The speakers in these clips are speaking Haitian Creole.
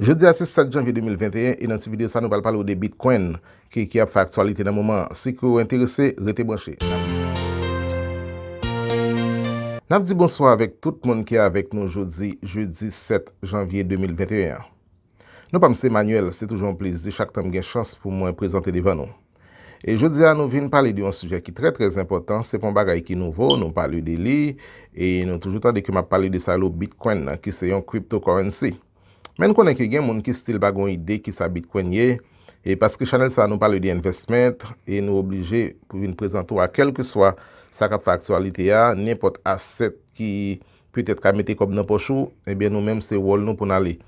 Jeudi a 6 janvye 2021, e nan ti video sa nou pal palo de Bitcoin, ki ki ap fa aktualite nan mouman. Si ki ou interese, rete bwanshe. Navdi bonsoa avek tout moun ki avek nou jeudi, jeudi 7 janvye 2021. Nou pam se Manuel, se toujou an plezi, chak tam gen chans pou mwen prezante devan nou. E jeudi a nou vin pali di yon suje ki tre trez important, se pon bagay ki nouvo, nou pali di li, e nou toujou tan de ki ma pali de sa lo Bitcoin, ki se yon cryptocurrency. Men konen ki gen moun ki stil bagon ide ki sa bitcoin ye, e paske chanel sa nou palo de investment, e nou oblije pou vin prezentou a kelke swa sa kap faktualite ya, ne pot aset ki pwete ete kamete kob nan pochou, e ben nou menm se wol nou pou nale.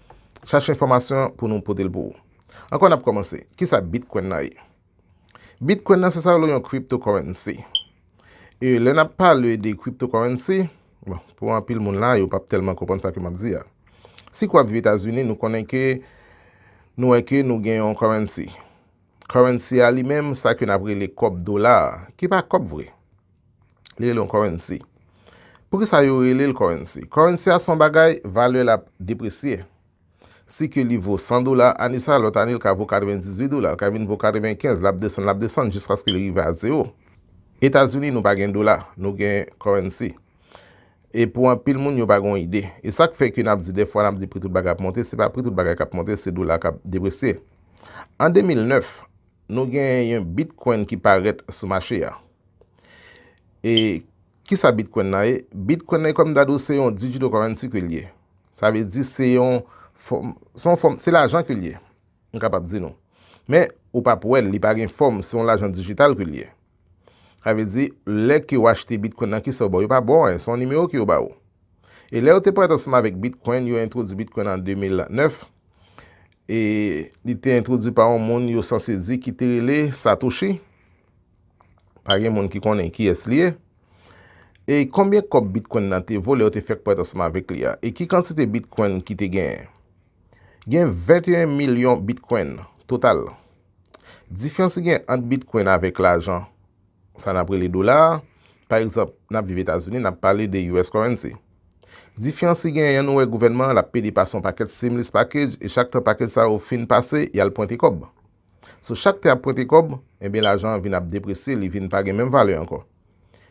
Chache informasyon pou nou potel pou ou. An kon ap komanse, ki sa bitcoin na ye? Bitcoin nan se sa lo yon cryptocurrency. E le nap palo de cryptocurrency, bon, pou an pil moun la, yo pap telman kopan sa ki mabzi ya, Si kwa vivi Etasuni, nou konen ke nou eke nou genyon korensi. Korensi a li menm sa ke nou apre li kop dolar, ki pa kop vre. Li elon korensi. Pwè sa yo re li el korensi? Korensi a son bagay, valye la depresye. Si ke li vo 100 dolar, anisa lotanil ka vo 98 dolar, ka vin vo 95, lap desan, lap desan, jistras ke li rive a zero. Etasuni nou pa gen dolar, nou gen korensi. E pou an pil moun yo bagon ide. E sa ke fek yon ap zide, fwa an ap zide pritout bag ap monte, se pa pritout bag ap ap monte, se do la kap debrese. An 2009, nou gen yon bitcoin ki paret sou machè ya. E ki sa bitcoin nan e? Eh? Bitcoin nan e kom dadou se yon digital currency ke liye. Sa ve di se yon, son form, se l'ajan ke liye. N kapap zi nou. Me ou pa pou el, li pa gen form se yon l'ajan digital ke liye. ave di lek ki yo achete bitcoin nan ki sa bon, eh, ou ba ou, yo pa bon, son nime ou ki yo ba ou. E le ou te pou eto seman vek bitcoin, yo entro di bitcoin nan 2009, e di te entro di pa ou moun yo sensi di ki te rile, sa touche, pa gen moun ki konen ki es liye. E konbyen kop bitcoin nan te, vou le ou te fek pou eto seman vek liya, e ki konsite bitcoin ki te gen, gen 21 milyon bitcoin total. Difiansi gen ant bitcoin avek la ajan, Sa napre li dolar, par exemple, nap vive Etats-Unis, nap pale de US currency. Di fiyansi gen yon ouwe gouvenman, lap pedi pasyon paket, seamless paket, e chak te paket sa ou fin pase, yal pointe kob. So chak te ap pointe kob, e eh ben lajan vin ap deprese, li vin page menm vale anko.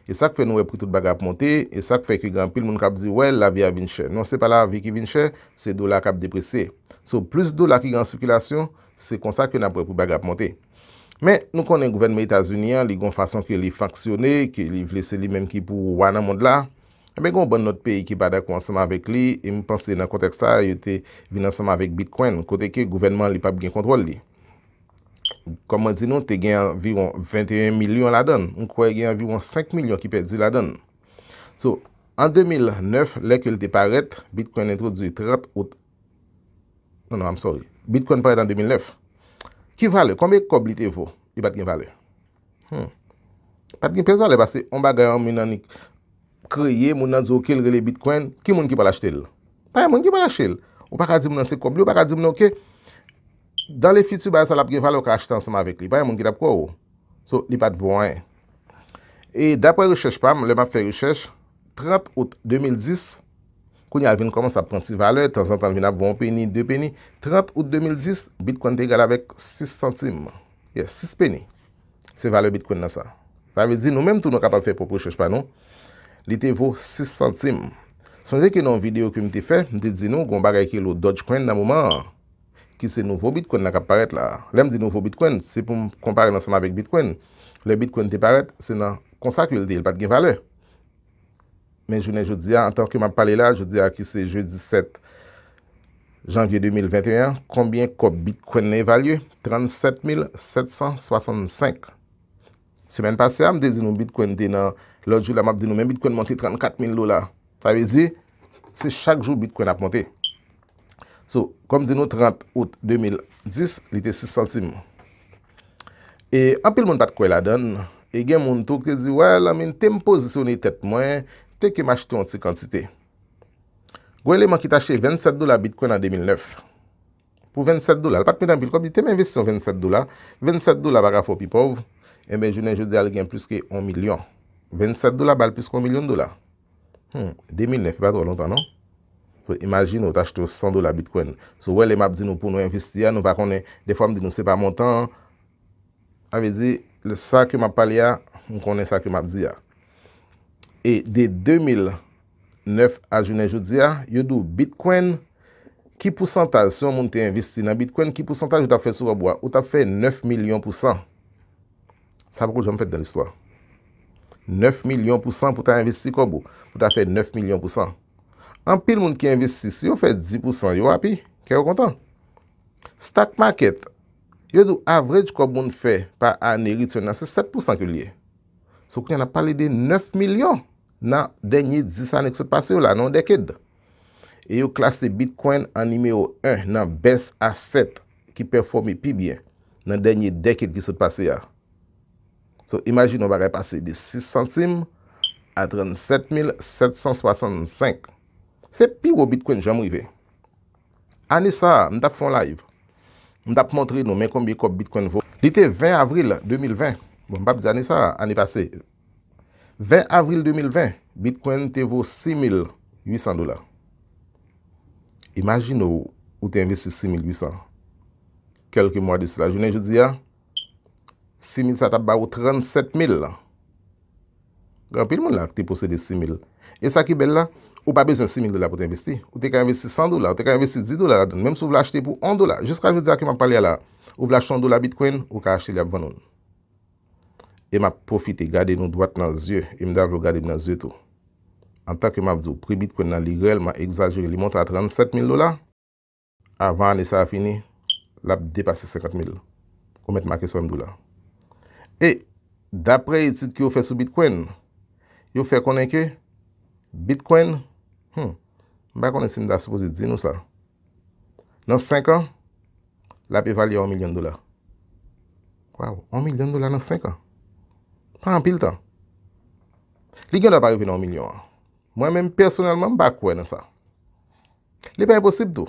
E sak fe nouwe pritout bag ap monte, e sak fe ki gan pil moun kap di, wel, la vi a vin che. Non se pala, vi ki vin che, se do la kap deprese. So plus do la ki gan sikilasyon, se konsta ke napre pou bag ap monte. Men nou konen gouvenmen Etasunian, li kon fason ke li faksyonne, ke li vlese li menm ki pou wana moun la, ebe kon bon not peyi ki bada kon ansama vek li, e mpansi nan konteksta yo te vin ansama vek bitcoin, kontekke gouvenmen li pa bgen kontrol li. Koman zinon, te gen aviron 21 milyon la don, nou kway gen aviron 5 milyon ki pet di la don. So, an 2009, le ke li te paret, bitcoin entro di 30 out... Non, non, I'm sorry. Bitcoin paret an 2009. Ki vale, konbe kob li te e vo? Li hmm. pat gen vale. Pat gen pesan le, basi, an bagay an menan ni kriye, moun an zokil, li bitkwen, ki moun ki pa lache tel? Pa yon moun ki pa lache tel? Ou pa ka di moun an se kob li, ou pa ka di moun an se... Dans le fitu, ba yon salap gen vale, ou ka achete ansama vek li. Pa yon moun ki tap kwa ou? So, li pat vo en. E dapwe rechech pam, le ma fe rechech, 30 out 2010, Kou ni avin koman sa pon si vale, tan san tan vin ap von peni, de peni, 30 out 2010, bitcoin te egal avek 6 centime. Yes, 6 peni. Se vale bitcoin nan sa. Ta ve di nou menm tou nou kapap fe popo chech pa nou. Li te vo 6 centime. Son re ke nan video ke mi te fe, mi te di nou gomba gaye ke lo dodge coin nan mouman. Ki se nouvo bitcoin nan kap paret la. Le m di nouvo bitcoin, se pou m kompare nan sa m avek bitcoin, le bitcoin te paret se nan konsak yon li te, li pat gen vale. Men jounen joudiya, an tan ki m ap pale la, joudiya ki se joudi 7 janvye 2021, konbyen kop bitkwen ne valye, 37,765. Semen pase, am de zinou bitkwen de nan, lot joun la map de nou men bitkwen monte 34,000 lola. Fave zi, se chak joun bitkwen ap monte. So, konm zinou 30 out 2010, li te 6 centime. E apil moun pat kwe la don, e gen moun touke zi, wè la men tem pozisyon e tet mwen, Te kem achete yon ti kantite. Gwenle man ki tache 27 dola bitcoin an 2009. Pou 27 dola. El patme dan bilkop di te men investisyon 27 dola. 27 dola baga fwo pi pov. E ben jene je di al gen pluske 1 milyon. 27 dola bal pluske 1 milyon dola. Hmm. 2009. Patwa lontan non? So imagine ou tache te 100 dola bitcoin. So wè le map di nou pou nou investiya. Nou bakone de fwa mdi nou sepa montan. A ve di le sa ke map pali ya. Nou konen sa ke map di ya. E de 2009 a jounen joudia, yo do bitcoin, ki pousantaj se yon moun te investi nan bitcoin, ki pousantaj yo ta fè sou wabwa? Yo ta fè 9 milyon pousant. Sa bako jom fèt dan l'histoire. 9 milyon pousant pou ta investi koubou, pou ta fè 9 milyon pousant. An pil moun ki investi, se yo fè 10 pousant, yo wapi, kè yo kontan. Stak market, yo do avrej kouboun fè pa anerit yon nan, se 7 pousant ke liye. So kwenye an ap pale de 9 milyon nan denye 10 an ek sot pase yo la nan dekid. E yo klasi bitcoin an nime yo 1 nan bens aset ki performe pi bien nan denye dekid ki sot pase ya. So imajin an ap repase de 6 centime atren 7,765. Se pi yo bitcoin jan mou i ve. Anisa an ap fon live. An ap montre nou men kon bi kop bitcoin vo. Dite 20 avril 2020. Bon, Mpap di ane sa, ane pase. 20 avril 2020, bitcoin te vò 6800 dolar. Imagine ou te investi 6800. Kelke mwa disi la. Jounen joudi ya, 6000 sa tap ba ou 37000 la. Grampil moun la, te pose de 6000. E sa ki bel la, ou pa bezon 6000 dolar pou te investi. Ou te ka investi 100 dolar, ou te ka investi 10 dolar. Mem sou vò l'achete pou 1 dolar. Jouska joudi ya ki mwa pali ya la, ou vò l'achete 1 dolar bitcoin, ou ka achete li ap vò non. E ma profite gade nou dwat nan zye, e mda vyo gade mnan zye tou. An tak e ma vzo pri bitcoin nan li grel, ma exajere li monta a 37000 dola, avan an e sa a fini, la ap depase 5000. Ou met maki sou m dola. E, dapre etit ki yo fè sou bitcoin, yo fè konenke, bitcoin, mba hmm, konen se mda sepoze di nou sa, nan 5 an, la ap evalye a 1 milyon dola. Waw, 1 milyon dola nan 5 an? Pan an pil tan. Li gen la pa revi nan milyon. Mwen men personalman pa kwen an sa. Li pa imposib tou.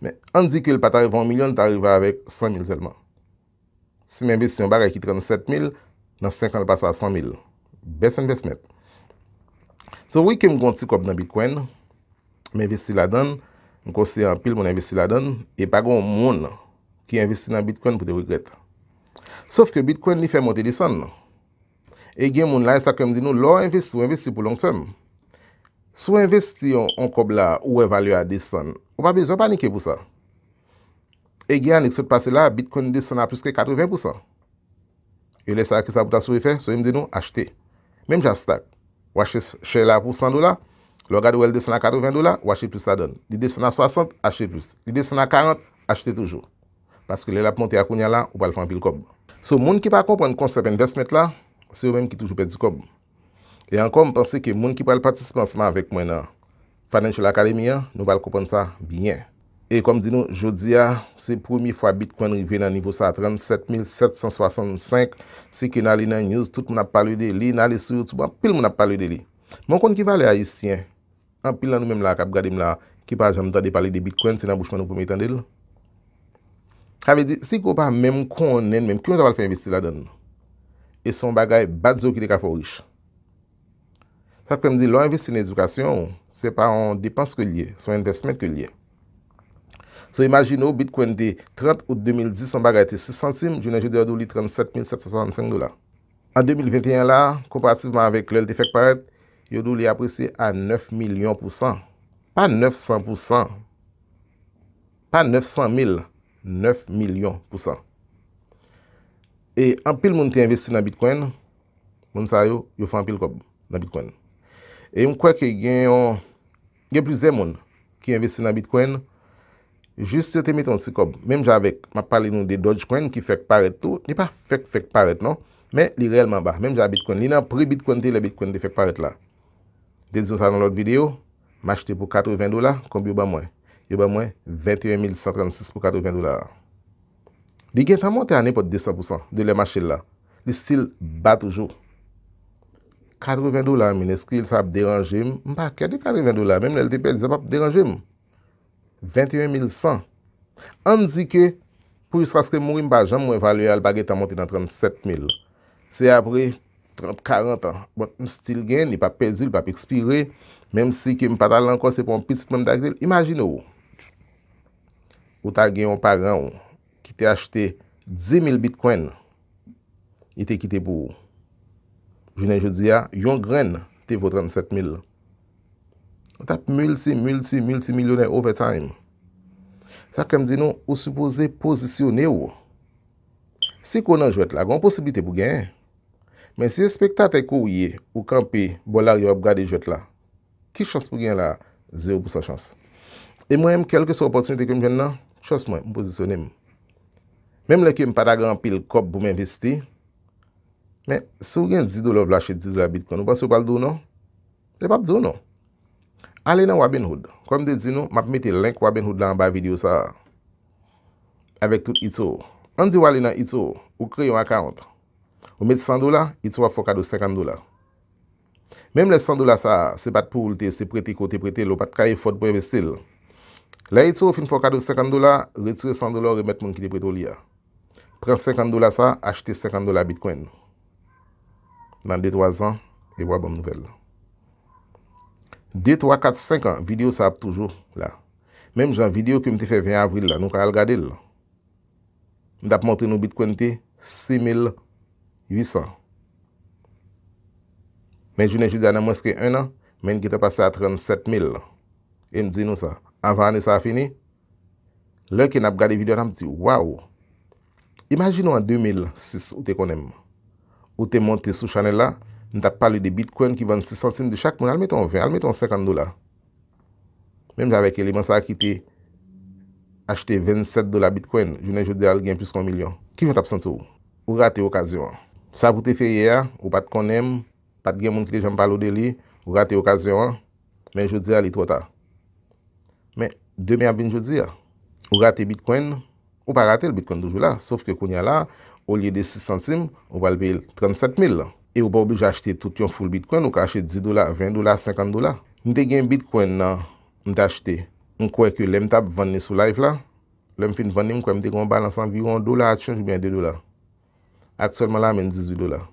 Men, an di ke li pa ta revi nan milyon, ta revi avek 100.000 zelman. Si men investisyon baka ki 37.000, nan 50.000 pa sa 100.000. Besan besmet. So, wik em gonti kop nan bitcoin, men investi la dan, mkonsi an pil mwen investi la dan, e pa gont moun ki investi nan bitcoin pou de regrette. Sof ke bitkwen ni fè mwote disan. E gen moun la, e sa kem di nou, lo investi ou investi pou longtèm. Sou investi yon kob la ou evalua disan, ou pa bezon panike pou sa. E gen, nèk se te pase la, bitkwen disan a pluske 80%. E lè sa ki sa bouta sou e fè, sou yon di nou, achete. Mèm jan stak, wache chè la pou 100 dola, lò gade wèl disan a 80 dola, wache plus sa don. Di disan a 60, achete plus. Di disan a 40, achete toujou. Paske lè la ponte akounya la, ou pal fan pil kob. So, moun ki pa kompon konsep investment la, se ou menm ki toujou pe di kob. E ankom, mpense ki moun ki pal participansman vek mwen a Financial Academy ya, nou pal kompon sa, biyen. E kom di nou, jodi ya, se promi fwa Bitcoin rive nan nivou sa 37,765, se ki nan li nan news, tout moun ap palou de li, nan li sou YouTube, anpil moun ap palou de li. Moun kon ki vali a yi sien, anpil nan nou menm la kap gade mla, ki pa janm ta de palou de Bitcoin, se nan bouchman nou pou me itan delo. Si ko pa menm konen, menm konen apal fe investi la don, e son bagay bat zo ki de ka fo rich. Fak kem di, lò investi nan edukasyon, se pa an depans ke liye, son investment ke liye. So imagino bitcoin de 30 ou 2010, son bagay te 6 centime, jounen je de yodou li 37765 dola. An 2021 la, komprativeman avèk lèl te fek paret, yodou li apresi a 9 milyon pousan. Pa 900 pousan. Pa 900 mil. Pa 900 mil. 9 milyon pousan. E anpil moun te investi nan bitcoin, moun sa yo, yo fwa anpil kob nan bitcoin. E mkwe ke gen yon, gen plize moun ki investi nan bitcoin, jist se te meton si kob, menm javek, ma pale nou de Dogecoin ki fek paret to, ni pa fek fek paret non, men li relman ba, menm javek bitcoin, li nan pri bitcoin te, le bitcoin te fek paret la. De disyon sa nan lor video, ma chete pou 80 dola, kon bi ou ba mwen. yo ba mwen 21 136 pou 80 dolar. Di gen tan monte ane pot 200% de le machel la. Di stil ba toujou. 80 dolar, mwen eske yel sa ap deranje m, m pa kède 80 dolar, mèm lèl tepe, dize pa ap deranje m. 21 100. An zi ke, pou yis raskè moun mba jan, mwen valye al bagè tan monte nan 37 000. Se apre 30-40 an, bon, m stil gen, ni pa pe zil, pa pe ekspire, mèm si ke m patal lankos, se pou m pitsit mèm da krel, imagine ou. Ou ta gen yon paran ou, ki te achete 10.000 bitkwen, i te kite pou ou. Jene, jodi ya, yon gren te vodran 7.000. Ou tap multi, multi, multimilyoner over time. Sa kem di nou, ou supose posisyone ou. Si konan jwet la, kon posibite pou gen. Men si spekta te kouye, ou kanpe bolaryo ap gade jwet la, ki chans pou gen la, ze ou pou sa chans. E mwen kem kem se opotunite kem jwet nan? Chos mwen mpozisyonem. Mem le ke mpadagan pil kop pou mwen vesti. Men, sou gen zidou lo vla chet zidou la bitkon. Ou pan sou bal do no? Le pap do no. Ale nan waben houd. Kom de zinou, map meti link waben houd lan ba video sa. Avet tout ito. An di wale nan ito, ou kreyon akant. Ou meti 100 dola, ito wafok adou 50 dola. Mem le 100 dola sa, se bat pou lte, se prete kote prete, lo pat kaye fote pou yvestil. Ou pat kaye fote pou yvestil. La ito, fin fwa kado 50 dola, retre 100 dola remet moun ki te preto li ya. Pren 50 dola sa, achete 50 dola bitcoin. Nan 2-3 an, e wab moun nouvel. 2-3-4-5 an, video sa ap toujou la. Mem jan video ki mte fe 20 avril la, nou ka al gade l. Mdap mwote nou bitcoin te, 6800. Men jine jide anan mwoske 1 an, men ki te pase a 37000. E mdzi nou sa, avan ane sa a fini, lè ke nap gade videon am ti, waw. Imaginou an 2006, ou te konem, ou te monte sou chanel la, nou ta pali de bitcoin ki vende 600 sin de chak moun, al meton 20, al meton 50 dola. Mem jave ke li, man sa a kite achete 27 dola bitcoin, jounen joudi al gen plus kon milyon. Ki joun tap san sou? Ou rate okasyon? Sa voute feye ya, ou pat konem, pat gen moun ki te jampal ou de li, ou rate okasyon, men joudi al li trota. Demi avin jodi ya, ou rate bitkwen, ou pa rate l bitkwen doujou la. Sof ke konya la, ou liye de 6 centime, ou pa l peye 37000 la. E ou pa ou bi jachete tout yon ful bitkwen, ou ka achete 10 dola, 20 dola, 50 dola. M degen bitkwen nan m deachete, m kwe ke lem tab vane sou laif la. Le m fin vane m kwe m degon balans anviron dola at chanj biyan 2 dola. At solman la men 10 dola.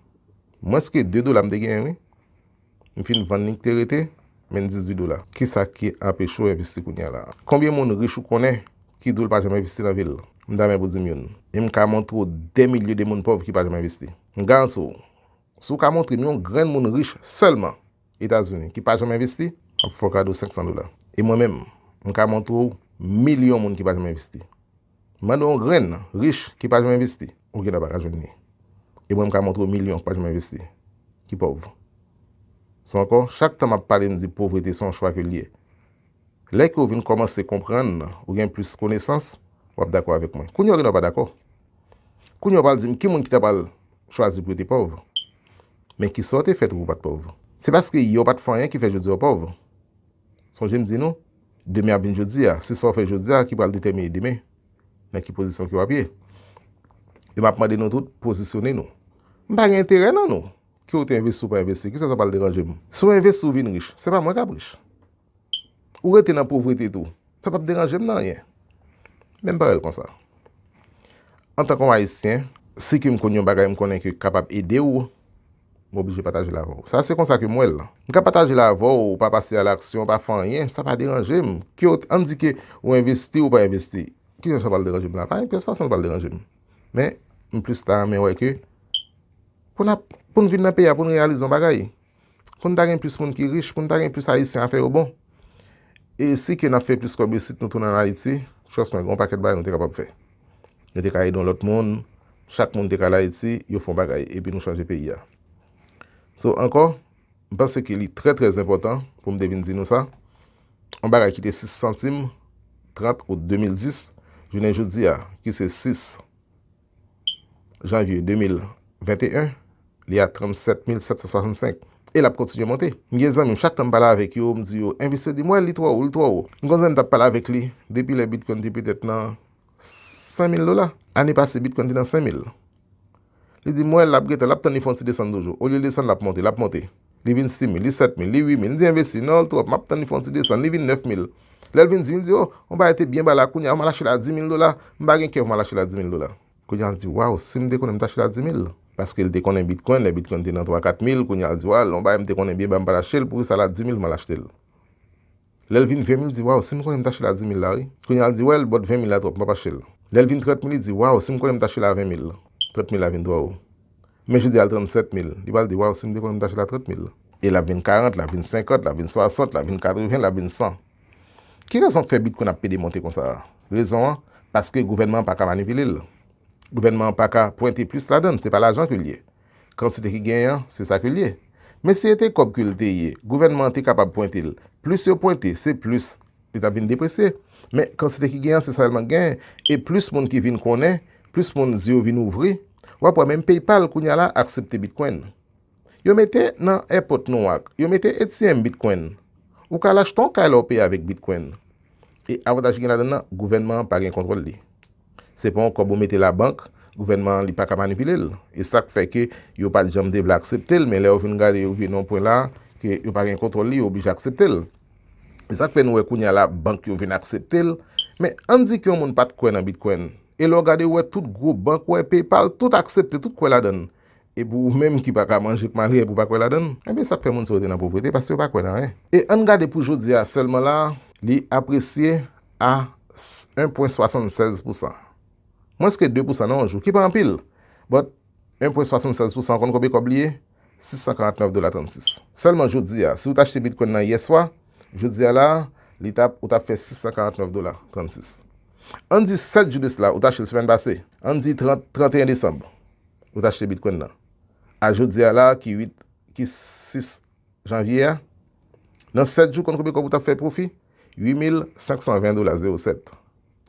M weske 2 dola m degen mi? M fin vane niktere te? M vane niktere te? Men 18 dola. Ki sa ki apè chou investi koun ya la? Konbyè moun rich ou konè ki doul pajman investi nan vil? Mda men bozim yon. E m ka montrou demilye de moun pov ki pajman investi. M gan sou, sou ka montri m yon gren moun rich selman Etasouni ki pajman investi, ap fokado 500 dola. E mwen men, m ka montrou milyon moun ki pajman investi. Man yon gren rich ki pajman investi, ou ki daba kajwen ni? E mwen m ka montrou milyon pajman investi ki pov. Son kon, chak tan m ap pale m di povrite son chwa ke liye. Lè ki ou vin komanse te kompran, ou gen plus konesans, wap dako avèk mwen. Kou nyo rin wap adako. Kou nyo wap al di m, ki moun ki te wap al chwazi pou te pov? Men ki sote fèt pou pat pov. Se baske yon pat fanyen ki fè jodi wap pov. Son jen m di nou, demè abin jodi ya, se sot fè jodi ya, ki wap al deteme demè. Men ki posisyon ki wap ye. Yon ap made nou tout posisyone nou. M pa yon tere nan nou. Kyo ou te investou pa investi, ki sa sa pal deranje mou? Sou investou vin riche, se pa mwen kap riche. Ou rete nan pouvrite etou. Sa pal deranje mou nan yè. Mè mparel kon sa. An tan kon waistien, se ki m kon yon bagay m konen ki kapap ede ou, m woblije pataje la vò. Sa se kon sa ki m wèl. M kap pataje la vò ou pa pase al aksyon, pa fan yè, sa pal deranje mou. Kyo ou, an di ki, ou investi ou pa investi, ki sa sa pal deranje mou nan pany, pe sa sa pal deranje mou. Mè, m plus ta, mè wè ki, pou nou vil nan peya, pou nou realizon bagay. Poun ta gen plus moun ki rich, pou nou ta gen plus a yisi an fey ou bon. E si ke nou fey plus kobesit nou tou nan a iti, chos moun, goun paket bay nou te kapop fey. Nou te ka yi don lot moun, chak moun te ka la iti, yo fon bagay, e pi nou chanje peyi ya. So, anko, bas se ke li tre trez impotant, pou m devin di nou sa, an bagay ki te 6 centime, 30 ou 2010, jounen jout di ya, ki se 6, janvi 2021, Li a 37,765. E lap konti diyo monte. Mge zan mi mchak tan pala avek yo mdi yo. Envisyo di mwen li to ou, li to ou. Mgonzen mi tap pala avek li. Depi le bitkondi petet nan 5,000 lola. Ani pase bitkondi nan 5,000. Li di mwen lap gete, lap tan nifonsi desan dojo. O li lisen lap monte, lap monte. Li vin 6,000, li 7,000, li 8,000. Li di envesi, nan lito ap, map tan nifonsi desan. Li vin 9,000. Li vin 10,000, di yo. Mba ete bien bala kounya, mba lache la 10,000 lola. Mba genke, mba Paske el dekonen bitkwen, le bitkwen de nan 3-4 mil, kwenye al di waw, lomba el dekonen biye bamba la chel, pou yi sa la 10 mil man la chetel. Lel vin 20 mil di waw, si m konen tache la 10 mil la ri, kwenye al di waw, el bot 20 mil la trop ma pa chel. Lel vin 30 mil, di waw, si m konen tache la 20 mil, 30 mil la vin do waw. Menjou de al 37 mil, di waw, si m konen tache la 30 mil. E la vin 40, la vin 50, la vin 60, la vin 80, la vin 100. Ki rezon fe bitkwen ap pedi monte kon sa? Rezon an, paske gouvenman pa kamani pilil. Gouvenman pa ka pointe plus la don, se pa la jan ke liye. Kan se te ki gen yon, se sa ke liye. Men se ete kop ke liye, gouvenman te kapab pointe, plus yo pointe, se plus etabine deprese. Men kan se te ki gen yon, se salman gen, e plus moun ki vin konen, plus moun zio vin ouvri, wapwa men paypal kou nyalan aksepte bitcoin. Yo mette nan epot nou ak, yo mette etsien bitcoin. Ou ka lach ton ka lopi avik bitcoin. E avotaj gen la don nan, gouvenman pa gen kontrol liye. Se pon, kon bo mette la bank, gouvenman li pa ka manipile. E sak feke, yo pa di jam deb la akseptel, men le yo ven gade yo ven yon poen la, ke yo pa gen kontrol li, yo bi jakseptel. E sak fe nou we kounya la bank yo ven akseptel, men an di ki yon moun pat kwen an bitkwen. E lò gade we tout gro bank we, paypal, tout aksepte, tout kwen la den. E pou mèm ki pa ka manjikman li, e pou pa kwen la den, an e bi sak fe moun sou de nan povreté, pas se yo pa kwen an. Eh. E an gade pou jodia selman la, li apresye a 1.76%. Mwen se ke 2% nan anjou, ki pa anpil. Bot, 1.76% kon ko beko bliye, 659 dolar 36. Selman joudia, si ou ta chete bitkon nan yeswa, joudia la, li tap, ou ta fe 659 dolar 36. An di 7 joudis la, ou ta chete siwen basse, an di 31 disembo, ou ta chete bitkon nan. A joudia la, ki 6 janvye, nan 7 jou kon ko beko pou tap fe profi, 8520 dolar 07,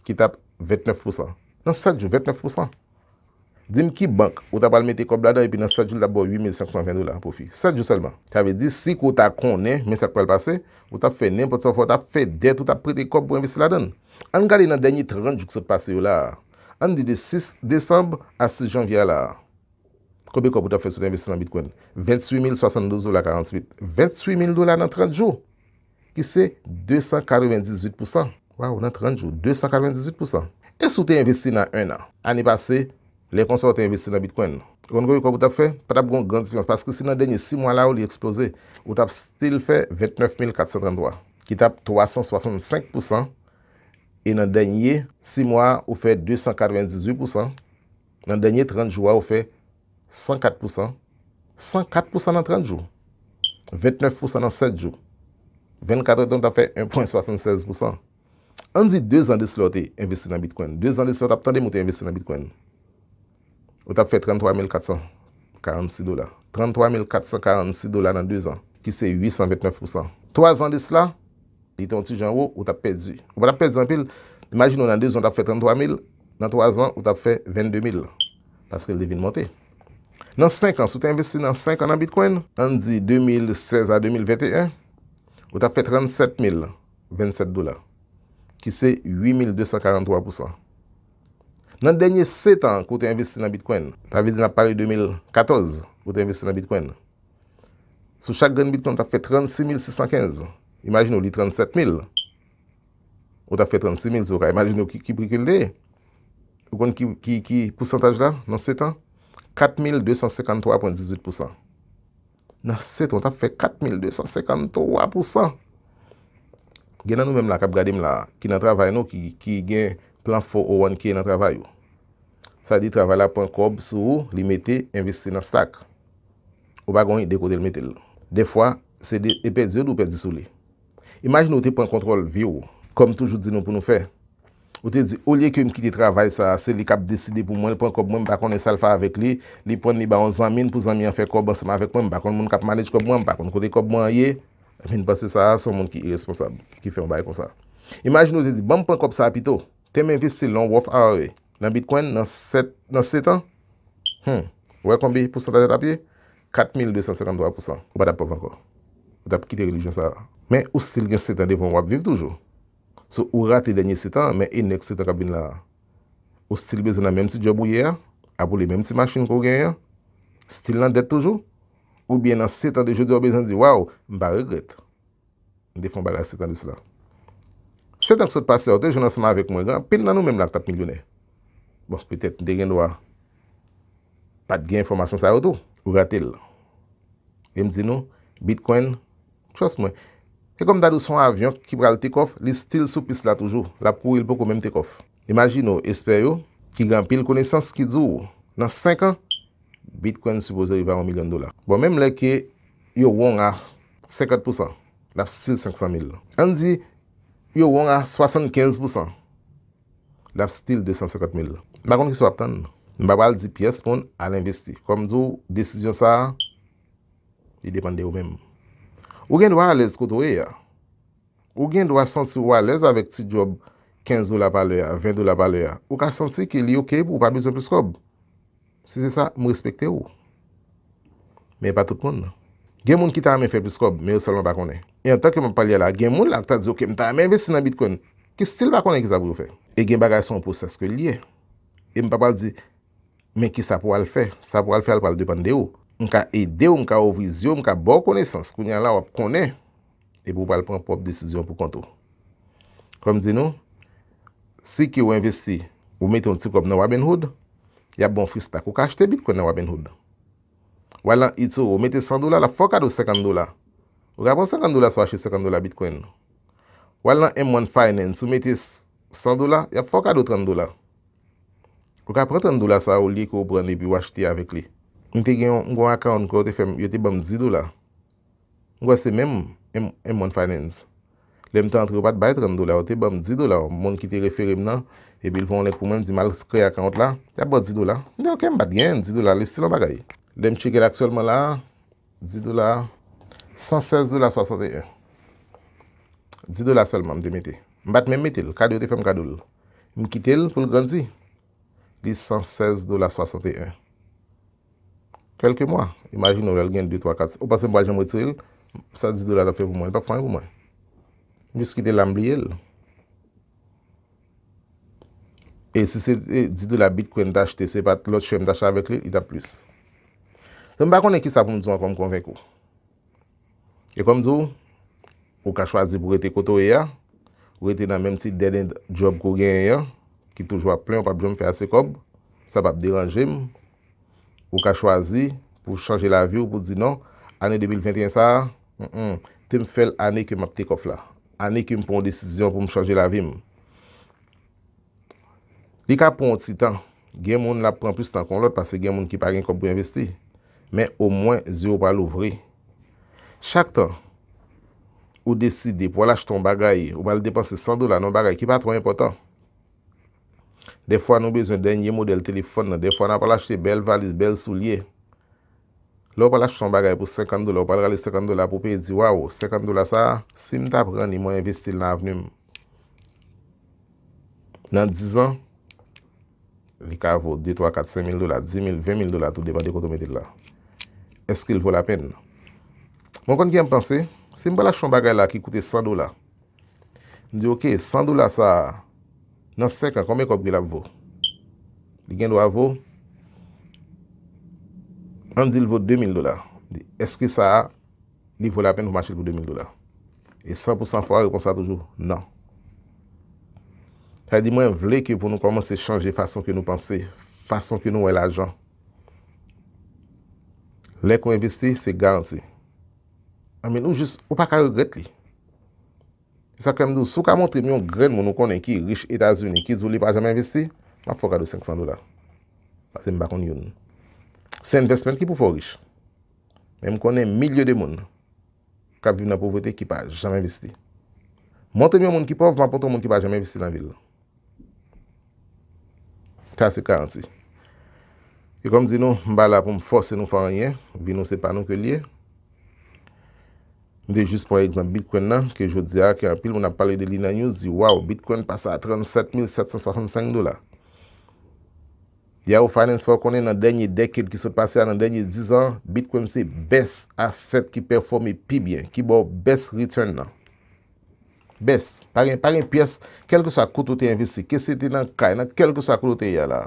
ki tap 29%. nan 7jou, 29%. Dim ki bank, ou ta pal mette kop la dan, epi nan 7jou, la bo 8,520 dolar profi. 7jou salman. Ti avè di, si kou ta konen, men se ak pal pase, ou ta fè nen potsof, ou ta fè det, ou ta prete kop pou investi la dan. An gali nan denyi 30jou kisot pase yo la. An di de 6 decemb a 6 janvya la. Koube kop ou ta fè sot investi nan bitcoin. 28,072 dolar 48. 28,000 dolar nan 30jou. Ki se, 298%. Waw nan 30jou, 298%. E sou te investi nan 1 an. Ani pase, le konsort te investi nan bitcoin. Konkou yon konkou tap fe, patap konkou gandifiance. Paske si nan denye 6 mwa la ou li eksplose, ou tap stil fe 29 433. Ki tap 365%. E nan denye 6 mwa ou fe 298%. Nan denye 30 joua ou fe 104%. 104% nan 30 jou. 29% nan 7 jou. 24 ton tap fe 1.76%. An di 2 an dis la ou te investi nan bitcoin, 2 an dis la ou tap tande mouti investi nan bitcoin, ou tap fe 33,446 dola. 33,446 dola nan 2 an, ki se 829%. 3 an dis la, ite onti jan ou, ou tap pezi. Ou pa tap pezi an pil, imajin nou nan 2 an tap fe 33,000, nan 3 an ou tap fe 22,000, paske l devine monte. Nan 5 an, sou te investi nan 5 an nan bitcoin, an di 2016 a 2021, ou tap fe 37,027 dola. Ki se 8243%. Nan denye 7 an kote investi nan bitcoin. Tave di nan pari 2014 kote investi nan bitcoin. Sou chak gen bitcoin ta fe 36615. Imagin ou li 37000. Ou ta fe 36000 sou ka. Imagin ou ki prik el de. Ou kon ki pousantaj la nan 7 an. 4253.18%. Nan 7 an ta fe 4253%. Genan nou men la kap gade m la ki nan travay nou ki gen plan fo ou wan ki e nan travay ou. Sa di travay la pon kob sou ou li mette investi nan stak. Ou bagon yi dekote l mette l. Defwa se de e pedi ou de ou pedi sou li. Imagin ou te pon kontrol vi ou, kom toujou di nou pou nou fe. Ou te di ou liye ki yon ki di travay sa se li kap deside pou mwen, pon kob mwen bakon e salfa avek li, li pon li ba on zanmine pou zanmine an fe kob an seman avek mwen, bakon moun kap manej kob mwen, bakon kode kob mwen ye, Mwen pa se sa a son moun ki i responsab, ki fe mbaye kon sa. Imagin nou se di, banm pan kop sa apito, te men visil nan waf a avwe, nan bitcoin, nan setan, wè konbi pousan ta jatap ye? Kat mil 253 pousan, wè pa tap pa vanko. Tap ki te relijon sa a. Men ou stil gen setan devon wap viv toujou. Sou ou rate denye setan, men enek setan kap vin la. Ou stil bezon nan menm ti job ou ye, apou li menm ti masjin kou genye, stil nan det toujou, Ou byen nan 7 an de jodi ou bezan di, waw, mba regret. Mbe defon baga 7 an disla. 7 an k sot pase aote, jounan seman avek mwen, gwen apil nan nou menm lak tap milyonè. Bon, pwetet, mde gen dwa pat gen informasyon sa yotou, ou ratel. Yen mzi nou, bitcoin, kros mwen. E kom dadou son avyon ki bral tekof, li stil sou pis la toujou, la pou il pokou menm tekof. Imagino, espè yo, ki gwen pil koneysans ki djou, nan 5 an, Bitcoin suppose bon, yu va 1 milyon dola. Bon, menm leke, yo wong a 50%, laf stil 500 mil. An di, yo wong a 75%, laf stil 250 mil. Ma kon ki sou aptan, mba bal di piyes moun al investi. Kom zou, desisyon sa, yi depande ou menm. Ou gen dwa alez koto we ya. Ou gen dwa sonsi ou alez avek ti job 15 dola pa le ya, 20 dola pa le ya. Ou ka sonsi ki li yo keb ou pa bizon plus kob. Si se sa, mou respekte ou. Men pa tout moun nan. Gen moun ki ta amen fe piskob, men yo solman pa konen. En tan ki mwen palye la, gen moun la ki ta di yo ke mwen ta amen investi nan bitcoin, ki stil pa konen ki sa pou yo fe? E gen bagay son posta skolye. E mwen pa pal di, men ki sa pou al fe? Sa pou al fe al kwa al depan de ou. Mwen ka ede ou, mwen ka ouvri zyo, mwen ka bo kone sans kwen yan la wap konen, e pou pal pon pop desisyon pou konto. Kwa mwen di nou, si ki ou investi, ou mette yon tikob nan waben houd, ya bon freestack, ou ka achete bitcoin nan waben houd. Ou al nan itou, ou metes 100 dola, la fokad ou 50 dola. Ou ka bon 50 dola sou achete 50 dola bitcoin. Ou al nan M1 Finance, ou metes 100 dola, ya fokad ou 30 dola. Ou ka pre 30 dola sa ou li kou pran li bi wachete ya vek li. Mwen te gen yon, mwen akoun kou yo te fem, yo te bom 10 dola. Mwen se men M1 Finance. Lem tan tre pat bay 30 dola, yo te bom 10 dola. Mwen ki te referim nan, Epi il fon le pou men, di mal kre akant la, ya bo 10 dola. De ok, mbat gen, 10 dola, li sti lom bagay. Dem chike lak solman la, 10 dola, 116 dola 61. 10 dola solman mdi mte. Mbat men mte, kade ou te fem kade ou. Mki te l pou l gandzi, di 116 dola 61. Kelke mwa, imajin nou rel gen 2, 3, 4, ou pasen mba jen mwet se il, sa 10 dola ta fe pou mwen, pa fwen pou mwen. Miskite l ambri el, E si se eh, ditou la bit kwen t'achete, se pat lòt chèm t'achete avèk li, ita plus. Se mba konen ki sa pou mdou an konm konvenk ou. E konm dou, ou ka chwazi pou rete koto e ya, ou rete nan menm ti denen job kou gen e ya, ki toujwa plen, ou pa bjèm fè ase kob, sa pa bderanje m, ou ka chwazi pou chanje la vi ou pou di nan, anè 2021 sa, te m fèl anè ke m ap te kof la, anè ke m pon desisyon pou m chanje la vi m. Li ka pon ti tan, gen moun la pran plus tan kon lot pase gen moun ki pa gen kon pou investi. Men, ou mwen, zi ou pa louvri. Chak tan, ou deside pou wala chiton bagay, ou wala depanse 100 dola, nou bagay ki pa tron yon potan. Defwa nou bezon denye model telefon nan, defwa nou wala chite bel valise, bel souliye. Lou wala chiton bagay pou 50 dola, wala wale 50 dola pou pe di, waw, 50 dola sa, si mta pran li mwen investi nan avenim. Nan 10 an, Li ka avou 2, 3, 4, 5 mil dola, 10 mil, 20 mil dola tout devan de koto metik la. Eske il vou la pen? Mon kon ki yon pense, se mba la chon bagay la ki koute 100 dola. Ni di ok, 100 dola sa, nan sek an kome kop gil ap vou. Li gen do avou, an di il vou 2 mil dola. Eske sa, li vou la pen vou machil pou 2 mil dola? E 100% fwa yon konsa toujou? Nan. Fè di mwen vle ke pou nou komanse chanje fason ke nou panse, fason ke nou wè l'ajan. Lè kon investi, se garansi. Amè ah, nou jist, ou pa ka regret li. Sa kèm dou, sou ka montremyon gren moun nou konen ki, riche Etats-Unis, ki zoulè pa jaman investi, ma fok adou 500 dolar. Fè mwen bakon yon. Se investment ki pou fò riche. Mè mwen konen milye de moun, ka viv nan povote ki pa jaman investi. Montremyon moun ki pov, ma poton moun ki pa jaman investi nan vilè. tas e karansi. E kom di nou, mba la pou mfos se nou fanyen, vi nou se pa nou ke liye. Mde jist pou ek zan Bitcoin nan, ke jo di a, ke apil, mou na pale de lina nyo, zi wow, Bitcoin pasa a 37,765 dola. Ya ou finance for konen nan denye dekid ki sot pase a nan denye 10 an, Bitcoin se bes aset ki performe pi bien, ki bo bes return nan. Bes, pa gen, pa gen piyes, kelke sa koute ou te investi, kesi ti nan kay, nan kelke sa koute ou te ya la,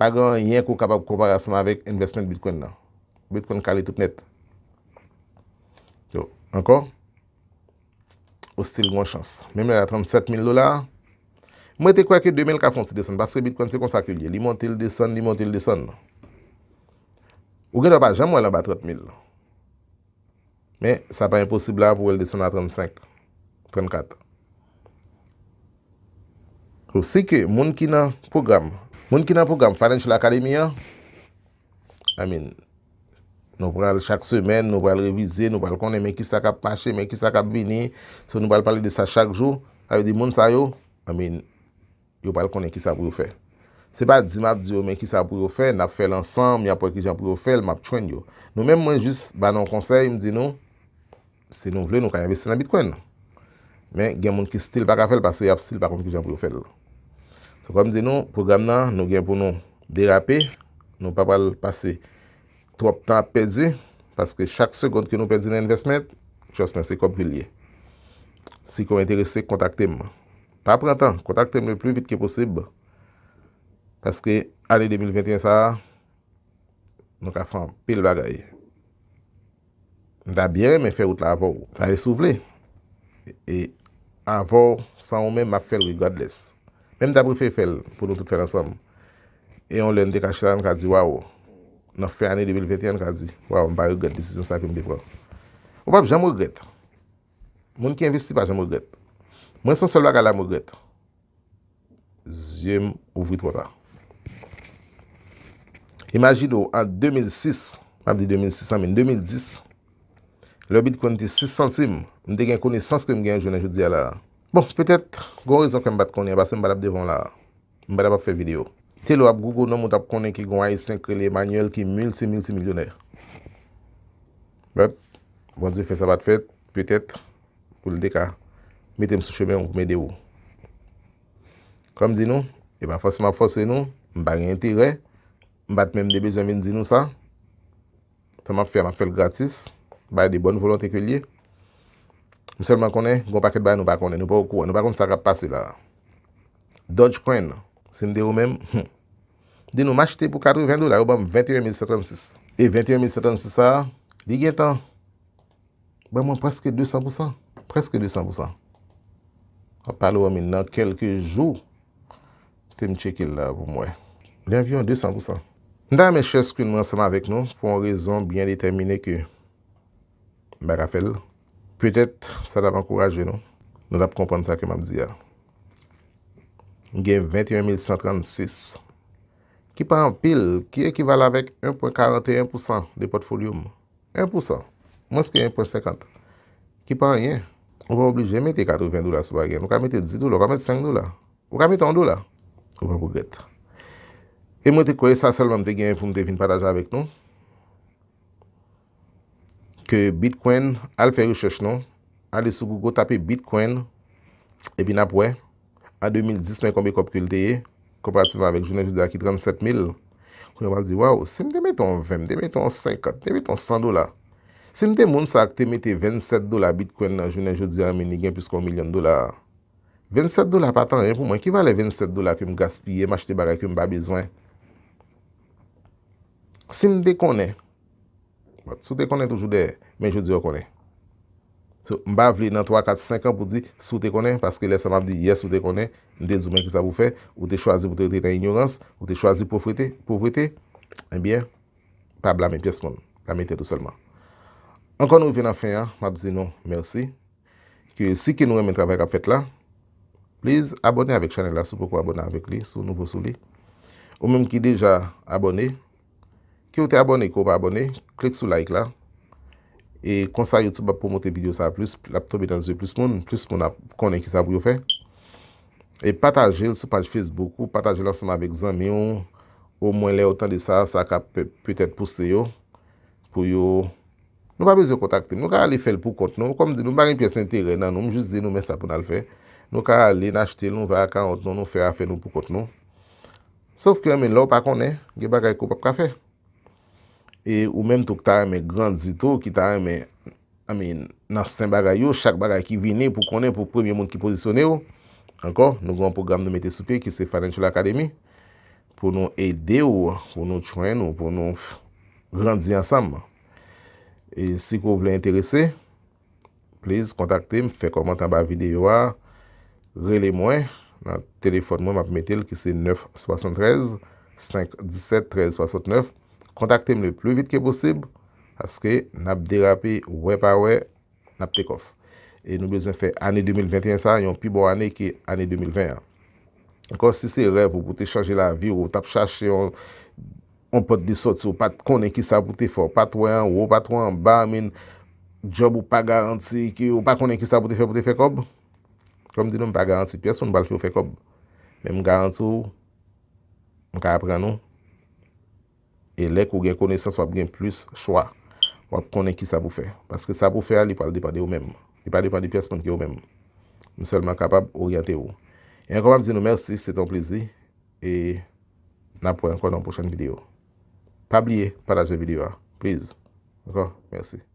pa gen, yen kou kapap koparasyon avèk investment bitcoin nan. Bitcoin kalè tout net. Yo, ankon? Hostile, gwan chans. Mè mè la 37000 dolar. Mwen te kwa ki 2400 se desen, baske bitcoin se konsakye liye. Li monti, li desen, li monti, li desen. Ou gen wè pa, jan mwen la bat 30.000. Mè, sa pa impossible la pou wè l desen la 35.000. 34. O, se ke moun ki nan program, moun ki nan program Finance l'Academy ya, amin, nou pral chak semen, nou pral revize, nou pral konen men ki sa kap pache, men ki sa kap vini, sou nou pral pale de sa chak jou, ave di moun sa yo, amin, yo pral konen ki sa pou yo fe. Se ba di map di yo men ki sa pou yo fe, nap fe l'ansam, ya pou ekijan pou yo fe, map chwen yo. Nou men mwen jis banan konsey mdi nou, se nou vle nou kan investi nan bitkwen yo. Men gen moun ki stil pa ka fel, pa se yap stil pa kon ki jan prou fel. Se kon di nou, program nan nou gen pou nou derape, nou pa pal pase trop tan pedi, paske chak sekonde ki nou pedi nan investmet, chos men se komprilye. Si kon interese kontakte m, pa prantan, kontakte m le plou vite ki posib, paske ane 2021 sa, nou ka fan pil bagay. Nda bire men fe wout la avon, ta le souvle, e avor san ou men map fel wi godless. Menm tabri fe fel pou nou tout fel ansom. E yon len dekache lan ka di wawo. Nof fe ane 2021 ka di wawo mba yo god, disisyon sa kembe kwa. Ou pap, jan mou gret. Moun ki investi pa jan mou gret. Mwen son solwa gala mou gret. Ziyem ouvri trotan. Imagin ou, an 2006, mabdi 2006 anmen, 2010, Le bit koni ti 6 centime, mde gen koni 100 skrim gen jounen joudi ala. Bon, petet, goun rizan ke mbat koni an basen mbada ap devon la. Mbada ap fe video. Telo ap gougou non mbada ap koni ki goun a yi 5 krele manuel ki 1000-1600 miljoner. Bap, goun di fe sa bat fet, petet, kou l de ka, metem sou chebe yon kou mbe de ou. Kwa mdi nou, e ba fos ma fos e nou, mba gen ti re, mbat men mde bezon men di nou sa. Toman fe, man fe l gratis. Baye de bon volante ke liye. Mseleman konen, goun paket baye nou bakonnen. Nou bakon sa rap pase la. Doge coin, se mde ou menm. Hmm. Din nou machete pou 40 do la, ou bam 21,736. E 21,736 a, li gen tan. Baye mwen preske 200%. Preske 200%. A palo wamin nan kelke jou. Te mcheke la pou mwen. Lè vyon 200%. Nda me cheskoun mwen seman vek nou, pou an rezon byen determine ke Mbaka fel, pwetet sa la renkouraje nou. Nou la pou konpon sa kem ap diya. Gen 21.136. Ki pa an pil, ki ekival avek 1.41% de potfolium. 1%. Mwen se ki 1.50. Ki pa an yen. Ou pa oblije, mwen te kato 20 dola sou bagen. Ou ka mwen te 10 dola, ou ka mwen te 5 dola. Ou ka mwen te 1 dola. Ou pa mwen kou gret. E mwen te kwe sa sol mwen te gen pou mwen te vin pataja avek nou. ke bitkwen al fè yu chèch nou, alè e sou Google tapè bitkwen, epi nap wè, a 2010 men konbe kop külteye, komprativa avèk jounè joudi akit 37 mil, kounè wè di waw, si mdè mè ton 20, mdè mè ton 50, mdè mè ton 100 dola, si mdè moun sa ak te mè te 27 dola bitkwen nan jounè joudi, amè ni gen piskon milyon dola, 27 dola patan, jè pou mwen ki valè 27 dola kèm gaspye, m'achete bagay kèm ba bezwen, si mdè konè, Sou te konen toujou de menjou di yo konen Mbav li nan 3, 4, 5 an pou di Sou te konen Paske lè sa mam di yes sou te konen Nde zoumen ki sa pou fè Ou te chwazi pou te yote ten ignorans Ou te chwazi pou fwete Pou fwete Mbien Pablamen piye smon Pablamen te tou selman Ankon nou ven an fin an Mab zinon Mersi Ki si ki nou remen travèk ap fèt la Plis abone avèk chanel la Sou pokou abone avèk li Sou nou vò sou li Ou mèm ki deja abone ou te abone, kou pa abone, klik sou like la e konsa Youtube pou motte video sa a plus, la pou tobe dan zi plus moun, plus moun a konen ki sa pou yo fe e pataje sou page Facebook, ou pataje la sou ma vek zanmion, ou mwen le otan de sa sa ka peutet pousse yo pou yo nou pa bez yo kontakte, nou ka ale fe l pou kont nou nou kom di nou, mbari piye sentire nan nou, mou jist di nou mè sa pou nan l fe, nou ka ale nashite l, nou va akant nou, nou fe afe nou pou kont nou saouf ki yon men lop a konen, ge bagay kou pap ka fe E ou menm touk ta eme grand zito, ki ta eme nas ten bagay yo, chak bagay ki vine pou konen pou premye moun ki posisyone yo. Ankon, nou gran program nou mette soupe ki se Financial Academy, pou nou ede yo, pou nou chwen, pou nou randi ansam. E si kou vle interese, please kontakte m, fe komantan ba videyo a, rele mwen, nan telefon mwen map mette l ki se 973-517-1369, kontakte m le plou vit ki posib, aske nap derapi we pa we, nap tek of. E nou bezon fe ane 2021 sa, yon pi bo ane ki ane 2021. Akon si se rev ou pote chanje la vi, ou tap chanje, ou pot disot, ou pat konen ki sa bote for, pat wè an, ou pat wè an, ba min, job ou pa garanti, ki ou pa konen ki sa bote fe, bote fe kob. Kom di nou m pa garanti, pi aspo nou bal fi ou fe kob. Men m garanti ou, m ka apren nou, E lèk ou gen kone sas wap gen plus chwa, wap kone ki sa pou fè. Paske sa pou fè al, li pal dipande ou mèm. Li pal dipande piasman ki ou mèm. Mèm selman kapab oryate ou. Enkoman mzi nou mersi, se ton plizi. E na pou enkwad an pou chan videyo. Pa blye, para jè videyo a. Prez. Enkwen, mersi.